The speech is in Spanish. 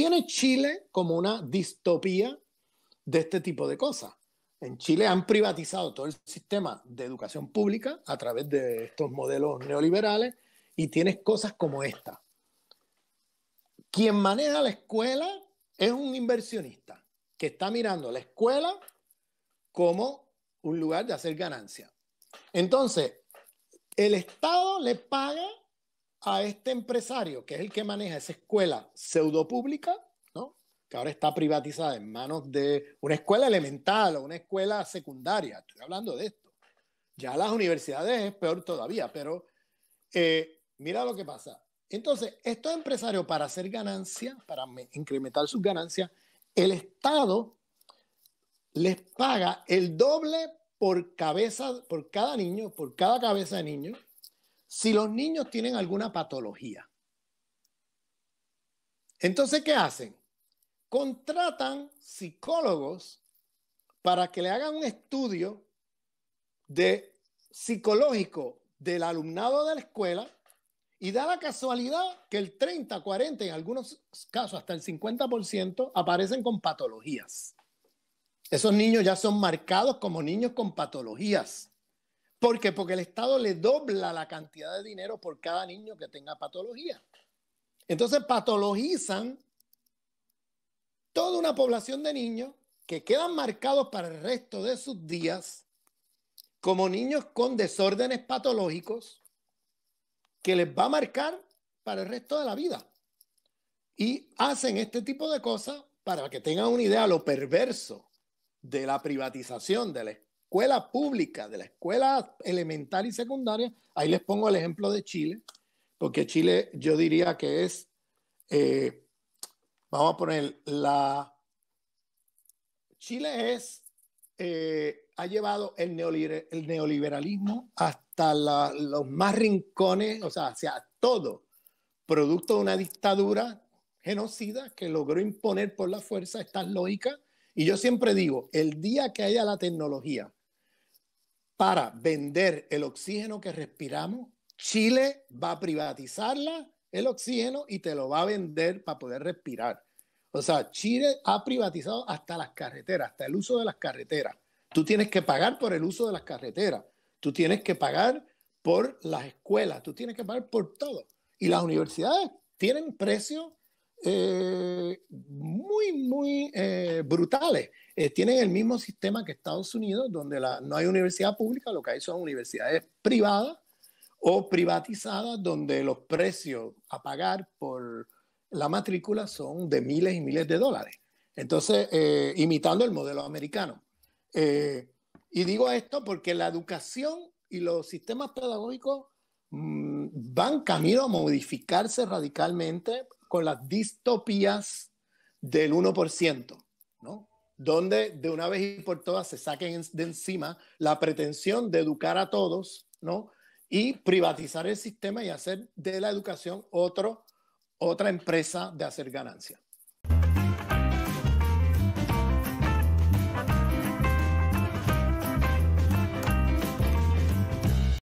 tiene Chile como una distopía de este tipo de cosas. En Chile han privatizado todo el sistema de educación pública a través de estos modelos neoliberales y tienes cosas como esta. Quien maneja la escuela es un inversionista que está mirando la escuela como un lugar de hacer ganancia. Entonces, el Estado le paga a este empresario, que es el que maneja esa escuela pseudopública, ¿no? que ahora está privatizada en manos de una escuela elemental o una escuela secundaria, estoy hablando de esto. Ya las universidades es peor todavía, pero eh, mira lo que pasa. Entonces, estos empresarios para hacer ganancia, para incrementar sus ganancias, el Estado les paga el doble por cabeza, por cada niño, por cada cabeza de niño, si los niños tienen alguna patología. Entonces, ¿qué hacen? Contratan psicólogos para que le hagan un estudio de psicológico del alumnado de la escuela y da la casualidad que el 30, 40, en algunos casos hasta el 50% aparecen con patologías. Esos niños ya son marcados como niños con patologías. ¿Por qué? Porque el Estado le dobla la cantidad de dinero por cada niño que tenga patología. Entonces patologizan toda una población de niños que quedan marcados para el resto de sus días como niños con desórdenes patológicos que les va a marcar para el resto de la vida. Y hacen este tipo de cosas para que tengan una idea lo perverso de la privatización del Estado escuela pública, de la escuela elemental y secundaria, ahí les pongo el ejemplo de Chile, porque Chile yo diría que es, eh, vamos a poner, la... Chile es, eh, ha llevado el, neoliberalismo hasta los más rincones, o sea, hacia todo, producto de una dictadura genocida que logró imponer por la fuerza estas lógicas. Y yo siempre digo, el día que haya la tecnología para vender el oxígeno que respiramos. Chile va a privatizarla, el oxígeno, y te lo va a vender para poder respirar. O sea, Chile ha privatizado hasta las carreteras, hasta el uso de las carreteras. Tú tienes que pagar por el uso de las carreteras, tú tienes que pagar por las escuelas, tú tienes que pagar por todo. Y las universidades tienen precios eh, muy, muy eh, brutales. Eh, tienen el mismo sistema que Estados Unidos, donde la, no hay universidad pública, lo que hay son universidades privadas o privatizadas, donde los precios a pagar por la matrícula son de miles y miles de dólares. Entonces, imitando el modelo americano. y digo esto porque la educación y los sistemas pedagógicos mm, van camino a modificarse radicalmente con las distopías del 1%, ¿no? Donde de una vez y por todas se saquen de encima la pretensión de educar a todos, ¿no? Y privatizar el sistema y hacer de la educación otro, otra empresa de hacer ganancias.